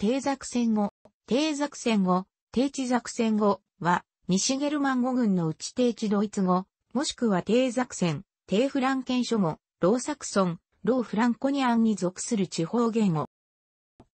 低作戦後、低作戦後、低地作戦後は、西ゲルマン語軍の内低地ドイツ語、もしくは低作戦、低フランケン書語、ローサクソン、ローフランコニアンに属する地方言語。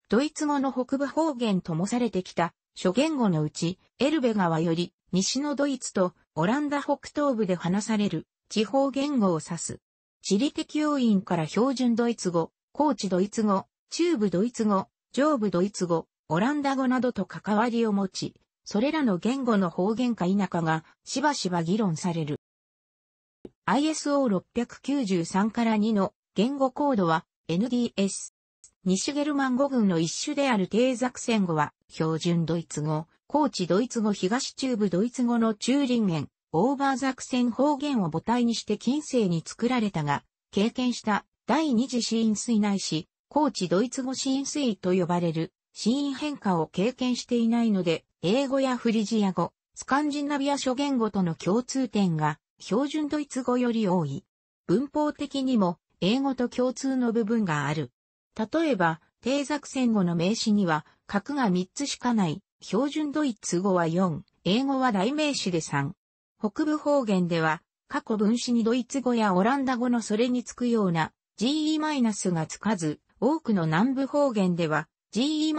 ドイツ語の北部方言ともされてきた、諸言語のうち、エルベ川より、西のドイツと、オランダ北東部で話される、地方言語を指す。地理的要因から標準ドイツ語、高地ドイツ語、中部ドイツ語、上部ドイツ語、オランダ語などと関わりを持ち、それらの言語の方言か否かがしばしば議論される。ISO693 から2の言語コードは NDS。西ゲルマン語群の一種である低作戦語は標準ドイツ語、高知ドイツ語東中部ドイツ語の中輪言、オーバーザクセン方言を母体にして近世に作られたが、経験した第二次シーン水内市、高知ドイツ語浸水と呼ばれる、シーン変化を経験していないので、英語やフリジア語、スカンジナビア諸言語との共通点が、標準ドイツ語より多い。文法的にも、英語と共通の部分がある。例えば、定作戦語の名詞には、角が3つしかない、標準ドイツ語は4、英語は代名詞で3。北部方言では、過去分詞にドイツ語やオランダ語のそれにつくような GE- がつかず、多くの南部方言では GE-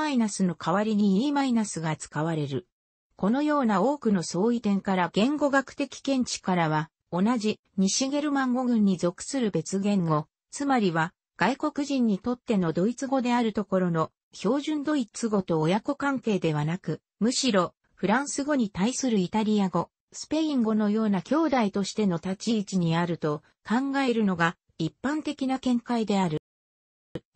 の代わりに E- が使われる。このような多くの相違点から言語学的見地からは、同じ西ゲルマン語群に属する別言語、つまりは外国人にとってのドイツ語であるところの標準ドイツ語と親子関係ではなく、むしろフランス語に対するイタリア語、スペイン語のような兄弟としての立ち位置にあると考えるのが一般的な見解である。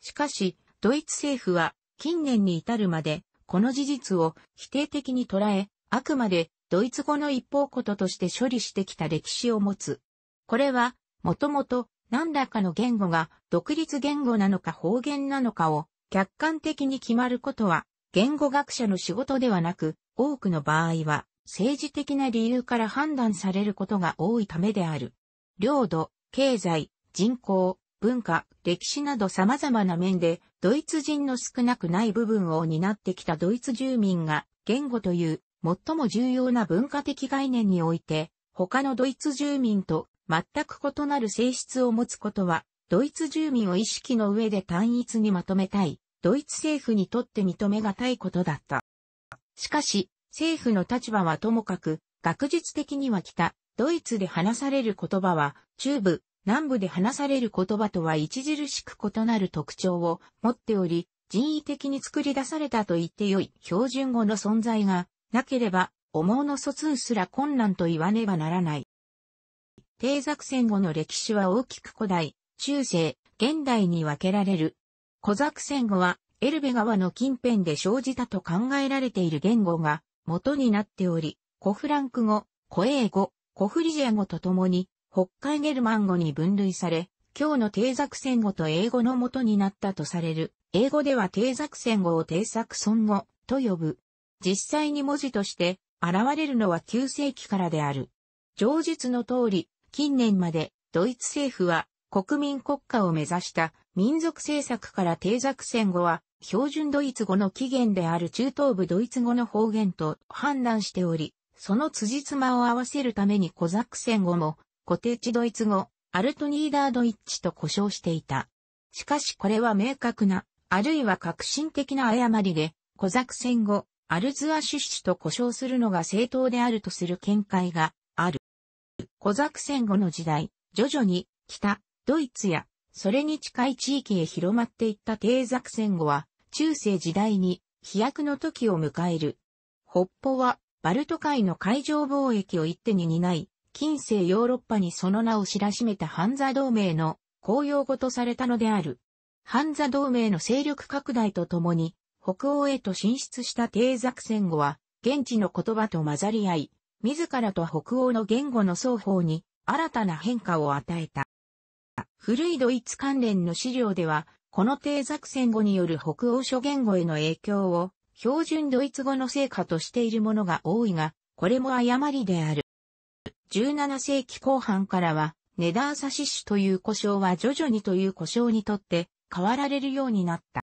しかし、ドイツ政府は近年に至るまで、この事実を否定的に捉え、あくまでドイツ語の一方こととして処理してきた歴史を持つ。これは、もともと何らかの言語が独立言語なのか方言なのかを客観的に決まることは、言語学者の仕事ではなく、多くの場合は政治的な理由から判断されることが多いためである。領土、経済、人口、文化、歴史など様々な面で、ドイツ人の少なくない部分を担ってきたドイツ住民が、言語という、最も重要な文化的概念において、他のドイツ住民と全く異なる性質を持つことは、ドイツ住民を意識の上で単一にまとめたい、ドイツ政府にとって認めがたいことだった。しかし、政府の立場はともかく、学術的には来た、ドイツで話される言葉は、中部、南部で話される言葉とは著しく異なる特徴を持っており、人為的に作り出されたと言ってよい標準語の存在がなければ、思うの疎通すら困難と言わねばならない。低作戦後の歴史は大きく古代、中世、現代に分けられる。小作戦後は、エルベ川の近辺で生じたと考えられている言語が元になっており、コフランク語、コエー語、コフリジア語とともに、北海ゲルマン語に分類され、今日の定作戦語と英語の元になったとされる。英語では定作戦語を定作孫語と呼ぶ。実際に文字として現れるのは9世紀からである。上述の通り、近年までドイツ政府は国民国家を目指した民族政策から定作戦後は標準ドイツ語の起源である中東部ドイツ語の方言と判断しており、その辻褄を合わせるためにコザック戦後もコテチドイツ語、アルトニーダードイッチと呼称していた。しかしこれは明確な、あるいは革新的な誤りで、コザク戦後、アルズアシュシュと呼称するのが正当であるとする見解がある。コザク戦後の時代、徐々に北、ドイツや、それに近い地域へ広まっていった低ザク戦後は、中世時代に飛躍の時を迎える。北方は、バルト海の海上貿易を一手に担い、近世ヨーロッパにその名を知らしめたハンザ同盟の公用語とされたのである。ハンザ同盟の勢力拡大とともに、北欧へと進出した低作戦後は、現地の言葉と混ざり合い、自らと北欧の言語の双方に新たな変化を与えた。古いドイツ関連の資料では、この低作戦後による北欧諸言語への影響を標準ドイツ語の成果としているものが多いが、これも誤りである。17世紀後半からは、ネダーサシッシュという故障は徐々にという故障にとって変わられるようになった。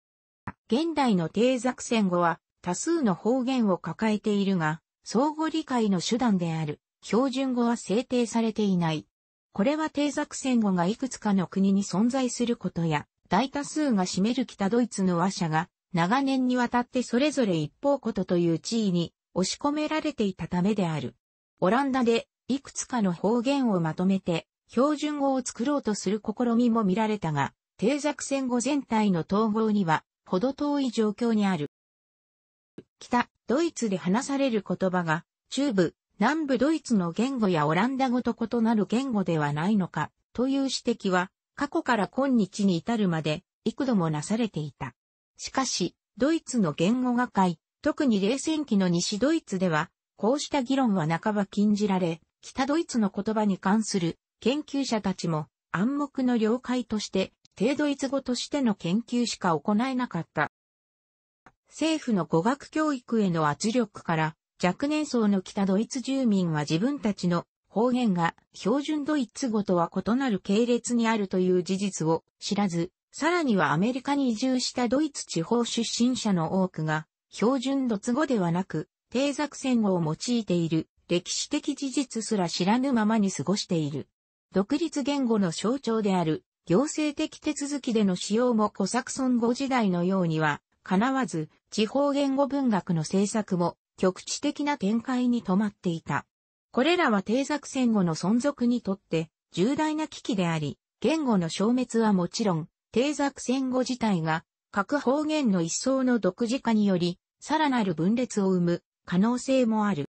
現代の定作戦語は多数の方言を抱えているが、相互理解の手段である標準語は制定されていない。これは定作戦語がいくつかの国に存在することや、大多数が占める北ドイツの和社が、長年にわたってそれぞれ一方ことという地位に押し込められていたためである。オランダでいくつかの方言をまとめて、標準語を作ろうとする試みも見られたが、定着戦後全体の統合には、ほど遠い状況にある。北、ドイツで話される言葉が、中部、南部ドイツの言語やオランダ語と異なる言語ではないのか、という指摘は、過去から今日に至るまで、幾度もなされていた。しかし、ドイツの言語学会、特に冷戦期の西ドイツでは、こうした議論は半ば禁じられ、北ドイツの言葉に関する研究者たちも暗黙の了解として低ドイツ語としての研究しか行えなかった。政府の語学教育への圧力から若年層の北ドイツ住民は自分たちの方言が標準ドイツ語とは異なる系列にあるという事実を知らず、さらにはアメリカに移住したドイツ地方出身者の多くが標準ドツ語ではなく、低作戦語を用いている歴史的事実すら知らぬままに過ごしている。独立言語の象徴である、行政的手続きでの使用も古作孫ソ語時代のようには、叶わず、地方言語文学の制作も、局地的な展開に止まっていた。これらは定作戦後の存続にとって、重大な危機であり、言語の消滅はもちろん、定作戦後自体が、各方言の一層の独自化により、さらなる分裂を生む可能性もある。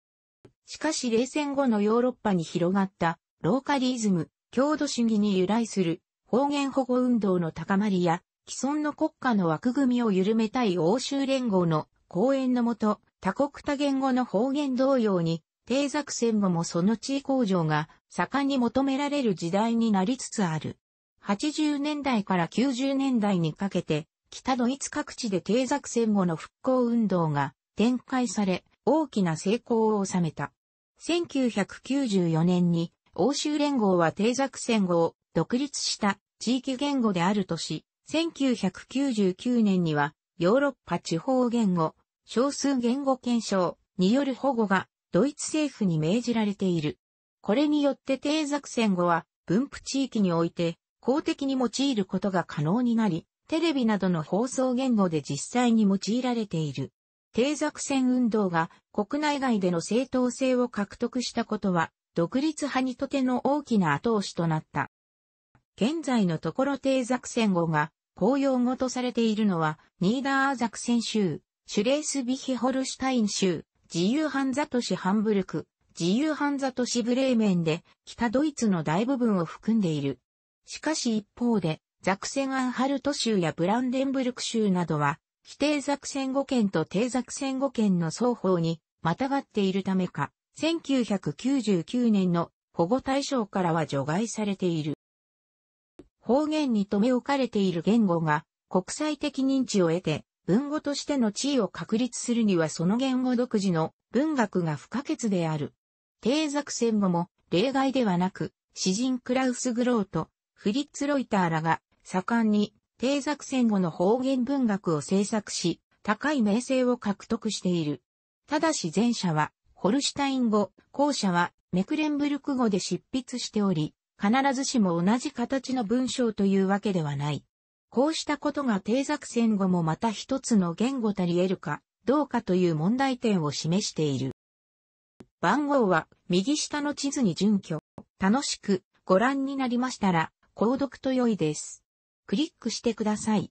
しかし冷戦後のヨーロッパに広がったローカリズム、郷土主義に由来する方言保護運動の高まりや既存の国家の枠組みを緩めたい欧州連合の講演のもと、多国多言語の方言同様に、低作戦後もその地位向上が盛んに求められる時代になりつつある。80年代から90年代にかけて、北ドイツ各地で低作戦後の復興運動が展開され、大きな成功を収めた。1994年に欧州連合は定作戦後、を独立した地域言語であるとし、1999年にはヨーロッパ地方言語、少数言語検証による保護がドイツ政府に命じられている。これによって定作戦後は分布地域において公的に用いることが可能になり、テレビなどの放送言語で実際に用いられている。定作戦運動が国内外での正当性を獲得したことは、独立派にとての大きな後押しとなった。現在のところ定作戦後が公用語とされているのは、ニーダーザクセン州、シュレースビヒホルシュタイン州、自由ン座都市ハンブルク、自由ン座都市ブレーメンで、北ドイツの大部分を含んでいる。しかし一方で、ザクセンアンハルト州やブランデンブルク州などは、非定作戦後圏と定作戦後圏の双方にまたがっているためか、1999年の保護対象からは除外されている。方言に留め置かれている言語が国際的認知を得て文語としての地位を確立するにはその言語独自の文学が不可欠である。定作戦後も例外ではなく、詩人クラウス・グローとフリッツ・ロイターらが盛んに低作戦後の方言文学を制作し、高い名声を獲得している。ただし前者は、ホルシュタイン語、後者は、メクレンブルク語で執筆しており、必ずしも同じ形の文章というわけではない。こうしたことが低作戦後もまた一つの言語たり得るか、どうかという問題点を示している。番号は右下の地図に準拠。楽しくご覧になりましたら、購読と良いです。クリックしてください。